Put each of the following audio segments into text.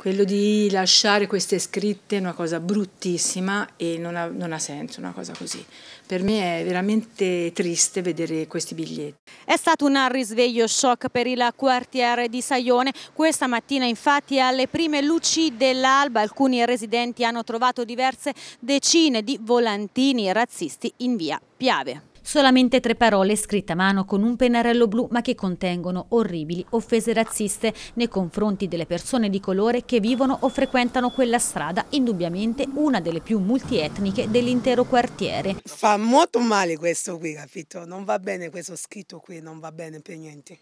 Quello di lasciare queste scritte è una cosa bruttissima e non ha, non ha, senso una cosa così. Per me è veramente triste vedere questi biglietti. È stato un risveglio shock per il quartiere di Saione. Questa mattina infatti alle prime luci dell'alba alcuni residenti hanno trovato diverse decine di volantini razzisti in via Piave. Solamente tre parole scritte a mano con un pennarello blu ma che contengono orribili offese razziste nei confronti delle persone di colore che vivono o frequentano quella strada, indubbiamente una delle più multietniche dell'intero quartiere. Fa molto male questo qui, capito? Non va bene questo scritto qui, non va bene per niente.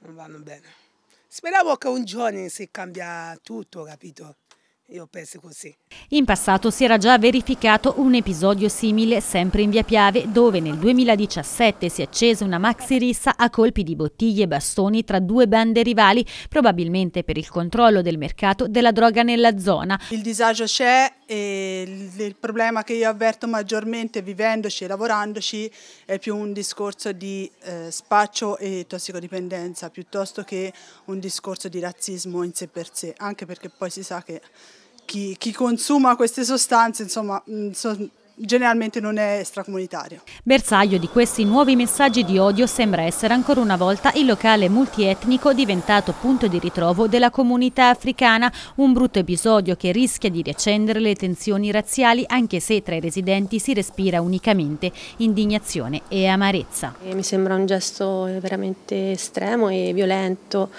Non vanno bene. Speravo che un giorno si cambia tutto, capito? Io penso così. In passato si era già verificato un episodio simile sempre in via Piave dove nel 2017 si è accesa una maxi rissa a colpi di bottiglie e bastoni tra due bande rivali probabilmente per il controllo del mercato della droga nella zona. Il disagio c'è e il problema che io avverto maggiormente vivendoci e lavorandoci è più un discorso di eh, spaccio e tossicodipendenza piuttosto che un discorso di razzismo in sé per sé anche perché poi si sa che chi, chi consuma queste sostanze, insomma, mm, so, generalmente non è stracomunitario. Bersaglio di questi nuovi messaggi di odio sembra essere ancora una volta il locale multietnico diventato punto di ritrovo della comunità africana, un brutto episodio che rischia di riaccendere le tensioni razziali anche se tra i residenti si respira unicamente indignazione e amarezza. Eh, mi sembra un gesto veramente estremo e violento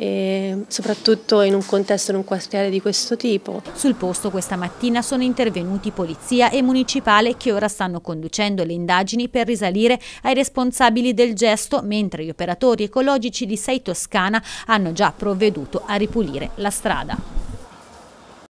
e soprattutto in un contesto in un quartiere di questo tipo. Sul posto questa mattina sono intervenuti polizia e municipali municipale che ora stanno conducendo le indagini per risalire ai responsabili del gesto, mentre gli operatori ecologici di Sei Toscana hanno già provveduto a ripulire la strada.